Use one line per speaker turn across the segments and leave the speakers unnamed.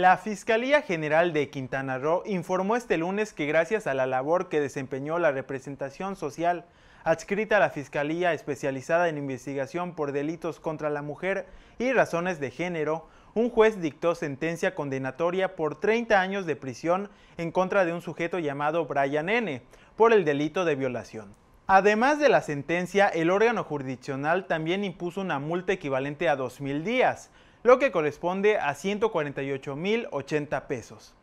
La Fiscalía General de Quintana Roo informó este lunes que gracias a la labor que desempeñó la representación social adscrita a la Fiscalía especializada en investigación por delitos contra la mujer y razones de género, un juez dictó sentencia condenatoria por 30 años de prisión en contra de un sujeto llamado Brian N. por el delito de violación. Además de la sentencia, el órgano jurisdiccional también impuso una multa equivalente a 2.000 días, lo que corresponde a 148.080 pesos.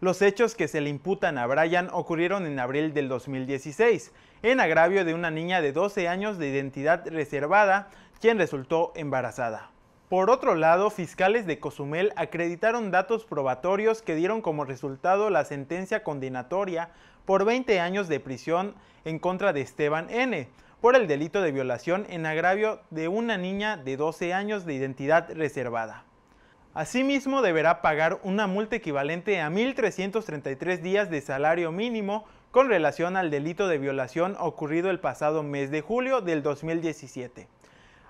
Los hechos que se le imputan a Brian ocurrieron en abril del 2016, en agravio de una niña de 12 años de identidad reservada, quien resultó embarazada. Por otro lado, fiscales de Cozumel acreditaron datos probatorios que dieron como resultado la sentencia condenatoria por 20 años de prisión en contra de Esteban N., por el delito de violación en agravio de una niña de 12 años de identidad reservada. Asimismo, deberá pagar una multa equivalente a 1.333 días de salario mínimo con relación al delito de violación ocurrido el pasado mes de julio del 2017.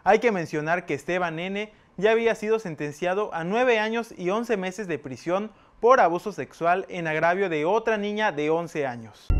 Hay que mencionar que Esteban N. ya había sido sentenciado a 9 años y 11 meses de prisión por abuso sexual en agravio de otra niña de 11 años.